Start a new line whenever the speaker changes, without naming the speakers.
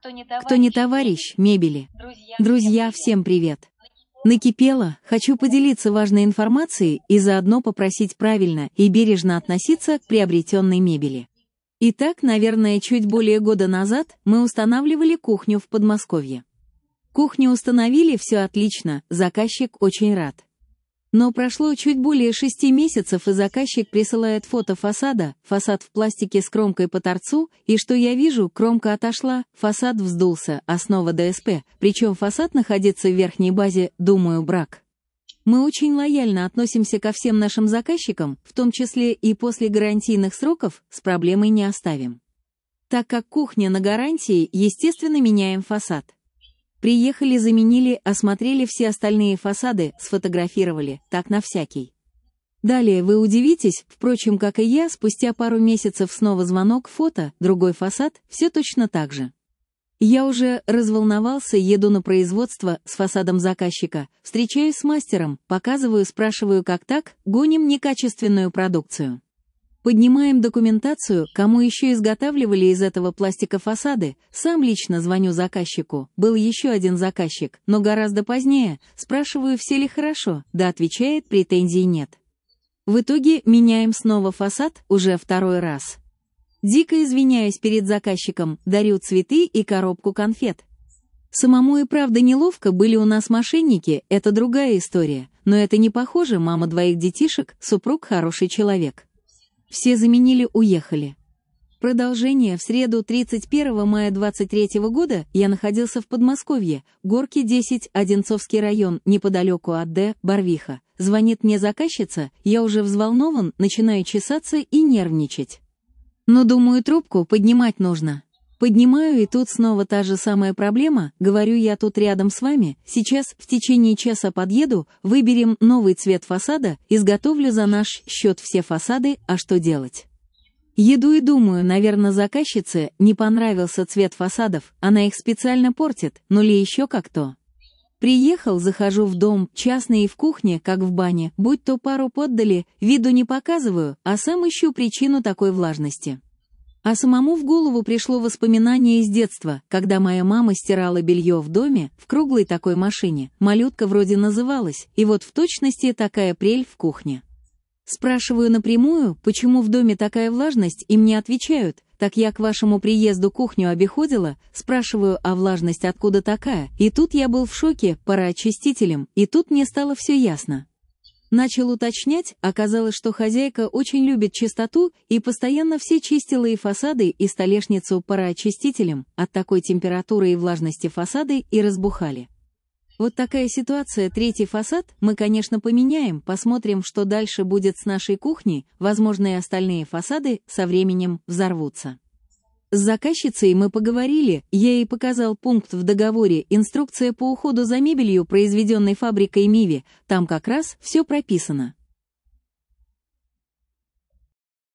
Кто не товарищ, Кто не товарищ мебели. Друзья, Друзья, всем привет. Накипело, хочу поделиться важной информацией и заодно попросить правильно и бережно относиться к приобретенной мебели. Итак, наверное, чуть более года назад мы устанавливали кухню в Подмосковье. Кухню установили, все отлично, заказчик очень рад. Но прошло чуть более шести месяцев, и заказчик присылает фото фасада, фасад в пластике с кромкой по торцу, и что я вижу, кромка отошла, фасад вздулся, основа ДСП, причем фасад находится в верхней базе «Думаю, брак». Мы очень лояльно относимся ко всем нашим заказчикам, в том числе и после гарантийных сроков, с проблемой не оставим. Так как кухня на гарантии, естественно, меняем фасад. Приехали, заменили, осмотрели все остальные фасады, сфотографировали, так на всякий. Далее вы удивитесь, впрочем, как и я, спустя пару месяцев снова звонок, фото, другой фасад, все точно так же. Я уже разволновался, еду на производство с фасадом заказчика, встречаюсь с мастером, показываю, спрашиваю, как так, гоним некачественную продукцию. Поднимаем документацию, кому еще изготавливали из этого пластика фасады. Сам лично звоню заказчику. Был еще один заказчик, но гораздо позднее. Спрашиваю, все ли хорошо. Да отвечает, претензий нет. В итоге меняем снова фасад уже второй раз. Дико извиняюсь перед заказчиком, дарю цветы и коробку конфет. Самому и правда неловко, были у нас мошенники, это другая история. Но это не похоже, мама двоих детишек, супруг хороший человек. Все заменили, уехали. Продолжение. В среду 31 мая 23 года я находился в Подмосковье, Горки 10, Одинцовский район, неподалеку от Д, Барвиха. Звонит мне заказчица, я уже взволнован, начинаю чесаться и нервничать. Но «Ну, думаю, трубку поднимать нужно. Поднимаю, и тут снова та же самая проблема. Говорю, я тут рядом с вами. Сейчас в течение часа подъеду, выберем новый цвет фасада, изготовлю за наш счет все фасады, а что делать? Еду и думаю, наверное, заказчице не понравился цвет фасадов, она их специально портит, ну ли еще как-то. Приехал, захожу в дом, частный и в кухне, как в бане, будь то пару поддали, виду не показываю, а сам ищу причину такой влажности. А самому в голову пришло воспоминание из детства, когда моя мама стирала белье в доме в круглой такой машине, малютка вроде называлась, и вот в точности такая прель в кухне. Спрашиваю напрямую, почему в доме такая влажность, и мне отвечают, так я к вашему приезду кухню обиходила, спрашиваю, а влажность откуда такая, и тут я был в шоке, пора очистителем, и тут мне стало все ясно. Начал уточнять, оказалось, что хозяйка очень любит чистоту и постоянно все чистила и фасады, и столешницу пароочистителем, от такой температуры и влажности фасады и разбухали. Вот такая ситуация, третий фасад мы, конечно, поменяем, посмотрим, что дальше будет с нашей кухней, возможно, и остальные фасады со временем взорвутся. С заказчицей мы поговорили, я ей показал пункт в договоре «Инструкция по уходу за мебелью, произведенной фабрикой Миви», там как раз все прописано.